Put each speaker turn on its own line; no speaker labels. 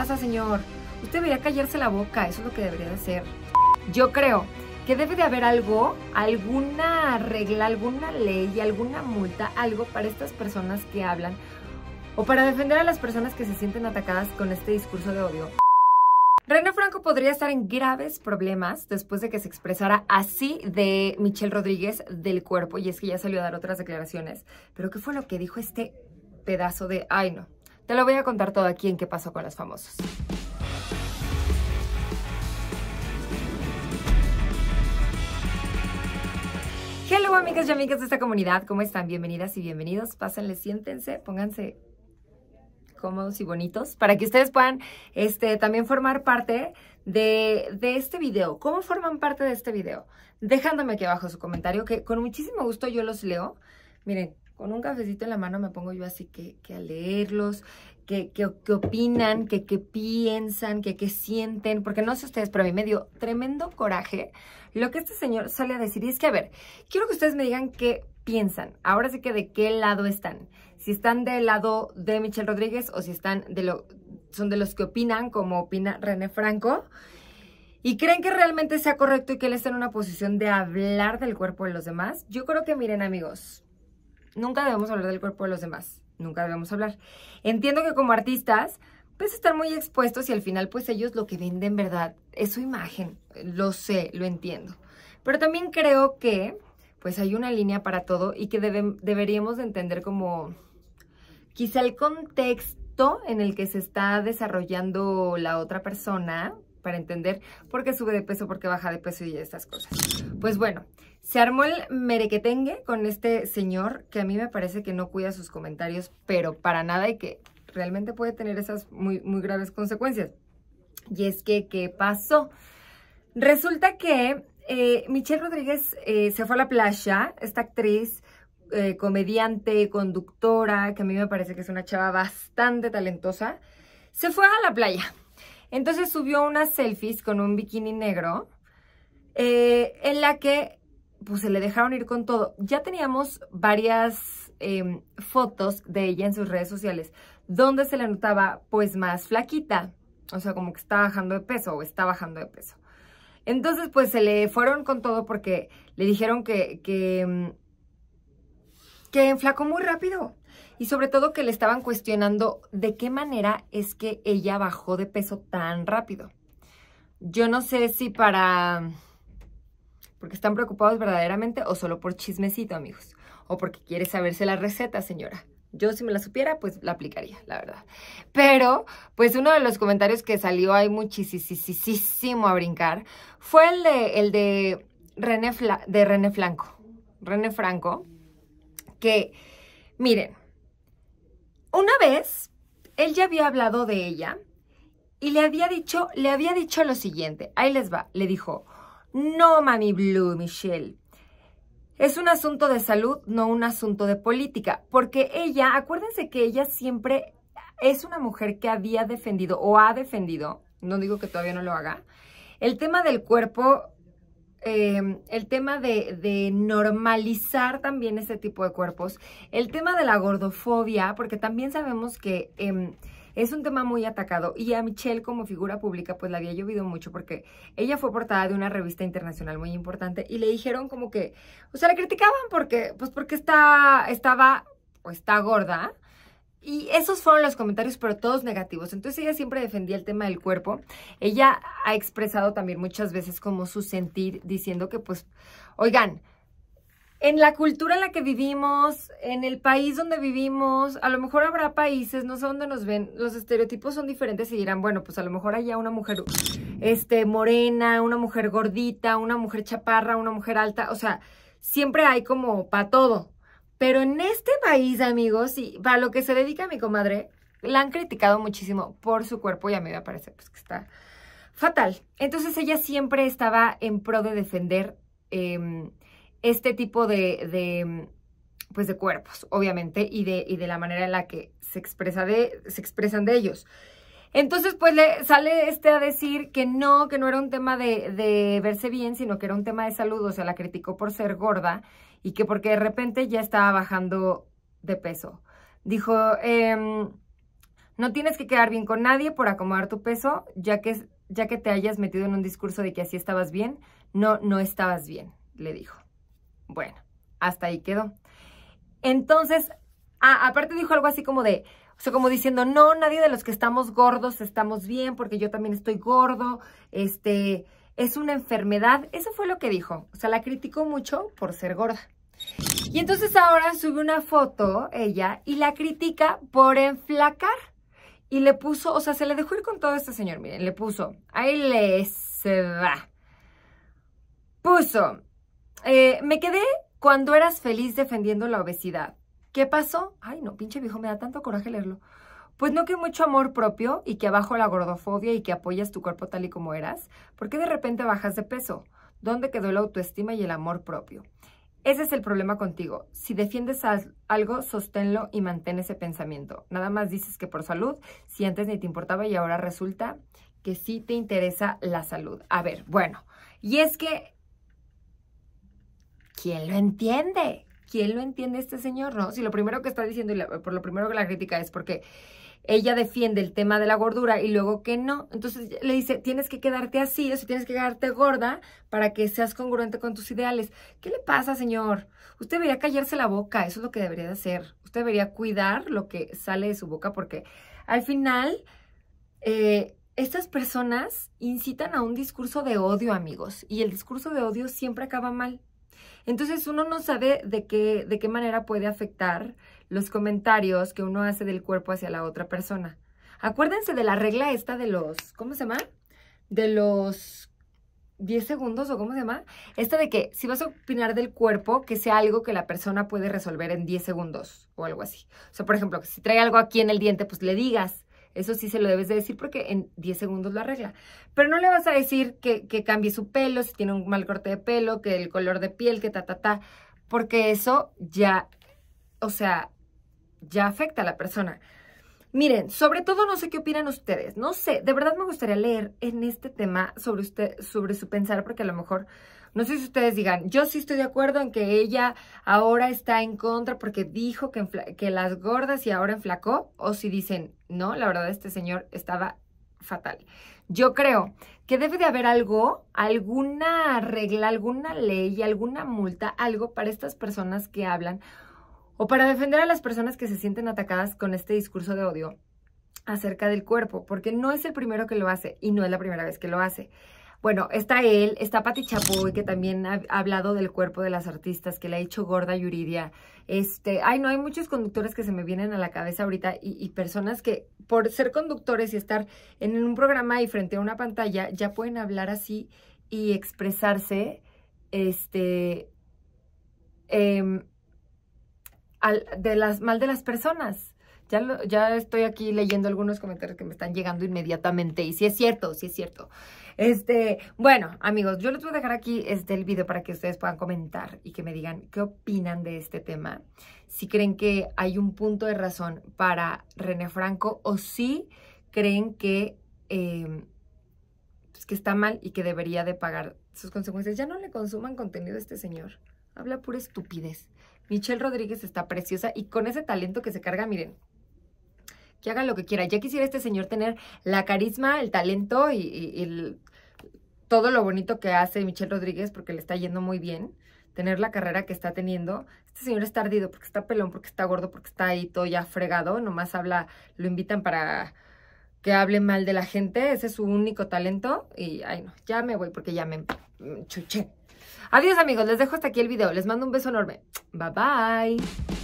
pasa, señor? Usted debería callarse la boca, eso es lo que debería de hacer. Yo creo que debe de haber algo, alguna regla, alguna ley, alguna multa, algo para estas personas que hablan o para defender a las personas que se sienten atacadas con este discurso de odio. René Franco podría estar en graves problemas después de que se expresara así de Michelle Rodríguez del cuerpo, y es que ya salió a dar otras declaraciones. Pero ¿qué fue lo que dijo este pedazo de, ay no, te lo voy a contar todo aquí en qué pasó con los famosos. Hello amigas y amigas de esta comunidad, ¿cómo están? Bienvenidas y bienvenidos. Pásenle, siéntense, pónganse cómodos y bonitos para que ustedes puedan este, también formar parte de, de, este video. ¿Cómo forman parte de este video? Dejándome aquí abajo su comentario, que con muchísimo gusto yo los leo. Miren, con un cafecito en la mano me pongo yo así que, a leerlos, que, opinan, que, piensan, que, sienten, porque no sé ustedes, pero a mí me dio tremendo coraje lo que este señor sale a decir. Y es que, a ver, quiero que ustedes me digan qué piensan. Ahora sí que de qué lado están. Si están del lado de Michelle Rodríguez o si están de lo, son de los que opinan, como opina René Franco y creen que realmente sea correcto y que él está en una posición de hablar del cuerpo de los demás, yo creo que miren amigos, nunca debemos hablar del cuerpo de los demás, nunca debemos hablar. Entiendo que como artistas, pues están muy expuestos y al final, pues ellos lo que venden, verdad, es su imagen, lo sé, lo entiendo. Pero también creo que, pues hay una línea para todo y que deberíamos entender como quizá el contexto en el que se está desarrollando la otra persona, para entender por qué sube de peso, por qué baja de peso y estas cosas. Pues bueno, se armó el merequetengue con este señor que a mí me parece que no cuida sus comentarios, pero para nada y que realmente puede tener esas muy, muy graves consecuencias. Y es que, ¿qué pasó? Resulta que eh, Michelle Rodríguez eh, se fue a la playa, esta actriz, eh, comediante, conductora, que a mí me parece que es una chava bastante talentosa, se fue a la playa. Entonces subió unas selfies con un bikini negro en la que pues se le dejaron ir con todo. Ya teníamos varias em, fotos de ella en sus redes sociales donde se le notaba pues más flaquita, o sea, como que está bajando de peso o está bajando de peso. Entonces pues se le fueron con todo porque le dijeron que, que, em, que enflacó muy rápido y sobre todo que le estaban cuestionando de qué manera es que ella bajó de peso tan rápido. Yo no sé si para porque están preocupados verdaderamente o solo por chismecito, amigos, o porque quiere saberse la receta, señora. Yo si me la supiera, pues la aplicaría, la verdad. Pero, pues uno de los comentarios que salió ahí muchísimo a brincar fue el de, el René, de René Franco. René Franco, que, miren, una vez él ya había hablado de ella y le había dicho, le había dicho lo siguiente. Ahí les va, le dijo, no, Mami Blue, Michelle. Es un asunto de salud, no un asunto de política, porque ella, acuérdense que ella siempre es una mujer que había defendido o ha defendido, no digo que todavía no lo haga, el tema del cuerpo, em, el tema de, normalizar también ese tipo de cuerpos, el tema de la gordofobia, porque también sabemos que... Em, es un tema muy atacado y a Michelle como figura pública pues la había llovido mucho porque ella fue portada de una revista internacional muy importante y le dijeron como que, o sea, la criticaban porque, pues porque está, estaba o está gorda, y esos fueron los comentarios, pero todos negativos. Entonces ella siempre defendía el tema del cuerpo. Ella ha expresado también muchas veces como su sentir diciendo que pues, oigan, en la cultura en la que vivimos, en el país donde vivimos, a lo mejor habrá países, no sé dónde nos ven, los estereotipos son diferentes y dirán, bueno, pues a lo mejor allá una mujer este, morena, una mujer gordita, una mujer chaparra, una mujer alta, o sea, siempre hay como para todo. Pero en este país, amigos, y para lo que se dedica mi comadre, la han criticado muchísimo por su cuerpo y a mí me parece pues, que está fatal. Entonces ella siempre estaba en pro de defender... Em, este tipo de, pues de cuerpos, obviamente, y de, y de la manera en la que se, expresa de, se expresan de ellos. Entonces, pues le sale este a decir que no, que no era un tema de, verse bien, sino que era un tema de salud, o sea, la criticó por ser gorda y que porque de repente ya estaba bajando de peso. Dijo, em, no tienes que quedar bien con nadie por acomodar tu peso, ya que, ya que te hayas metido en un discurso de que así estabas bien, no, no estabas bien, le dijo. Bueno, hasta ahí quedó. Entonces, aparte dijo algo así como de, o sea, como diciendo, no, nadie de los que estamos gordos estamos bien, porque yo también estoy gordo, este, es una enfermedad. Eso fue lo que dijo. O sea, la criticó mucho por ser gorda. Y entonces ahora sube una foto ella y la critica por enflacar. Y le puso, o sea, se le dejó ir con todo este señor, miren, le puso, ahí le se va. Puso, eh, me quedé cuando eras feliz defendiendo la obesidad. ¿Qué pasó? Ay, no, pinche viejo, me da tanto coraje leerlo. Pues no que mucho amor propio y que abajo la gordofobia y que apoyas tu cuerpo tal y como eras. ¿Por qué de repente bajas de peso? ¿Dónde quedó la autoestima y el amor propio? Ese es el problema contigo. Si defiendes algo, sosténlo y mantén ese pensamiento. Nada más dices que por salud, si antes ni te importaba y ahora resulta que sí te interesa la salud. A ver, bueno, y es que ¿quién lo entiende? ¿Quién lo entiende este señor? No, si lo primero que está diciendo y por lo primero que la crítica es porque ella defiende el tema de la gordura y luego que no. Entonces le dice, tienes que quedarte así, o sea, tienes que quedarte gorda para que seas congruente con tus ideales. ¿Qué le pasa, señor? Usted debería callarse la boca, eso es lo que debería de hacer. Usted debería cuidar lo que sale de su boca porque al final eh, estas personas incitan a un discurso de odio, amigos, y el discurso de odio siempre acaba mal. Entonces uno no sabe de qué, de qué manera puede afectar los comentarios que uno hace del cuerpo hacia la otra persona. Acuérdense de la regla esta de los, ¿cómo se llama? De los 10 segundos o cómo se llama. Esta de que si vas a opinar del cuerpo, que sea algo que la persona puede resolver en 10 segundos o algo así. O sea, por ejemplo, que si trae algo aquí en el diente, pues le digas, eso sí se lo debes de decir porque en 10 segundos lo arregla. Pero no le vas a decir que, que cambie su pelo, si tiene un mal corte de pelo, que el color de piel, que ta, ta, ta. Porque eso ya, o sea, ya afecta a la persona. Miren, sobre todo no sé qué opinan ustedes. No sé, de verdad me gustaría leer en este tema sobre usted, sobre su pensar, porque a lo mejor no sé si ustedes digan, yo sí estoy de acuerdo en que ella ahora está en contra porque dijo que, que las gordas y ahora enflacó, o si dicen, no, la verdad este señor estaba fatal. Yo creo que debe de haber algo, alguna regla, alguna ley, alguna multa, algo para estas personas que hablan o para defender a las personas que se sienten atacadas con este discurso de odio acerca del cuerpo, porque no es el primero que lo hace y no es la primera vez que lo hace. Bueno, está él, está Pati Chapoy, que también ha hablado del cuerpo de las artistas, que le ha hecho gorda Yuridia. Este, ay, no, hay muchos conductores que se me vienen a la cabeza ahorita y, personas que por ser conductores y estar en un programa y frente a una pantalla, ya pueden hablar así y expresarse, este, em, de las, mal de las personas. Ya, estoy aquí leyendo algunos comentarios que me están llegando inmediatamente y si es cierto, si es cierto. Este, bueno, amigos, yo les voy a dejar aquí este, el video para que ustedes puedan comentar y que me digan qué opinan de este tema. Si creen que hay un punto de razón para René Franco o si creen que, em, pues, que está mal y que debería de pagar sus consecuencias. Ya no le consuman contenido a este señor. Habla pura estupidez. Michelle Rodríguez está preciosa y con ese talento que se carga, miren, que haga lo que quiera. Ya quisiera este señor tener la carisma, el talento y, todo lo bonito que hace Michelle Rodríguez porque le está yendo muy bien. Tener la carrera que está teniendo. Este señor está ardido porque está pelón, porque está gordo, porque está ahí todo ya fregado. Nomás habla, lo invitan para que hable mal de la gente. Ese es su único talento. Y, ay no, ya me voy porque ya me chuché. Adiós amigos, les dejo hasta aquí el video. Les mando un beso enorme. Bye bye.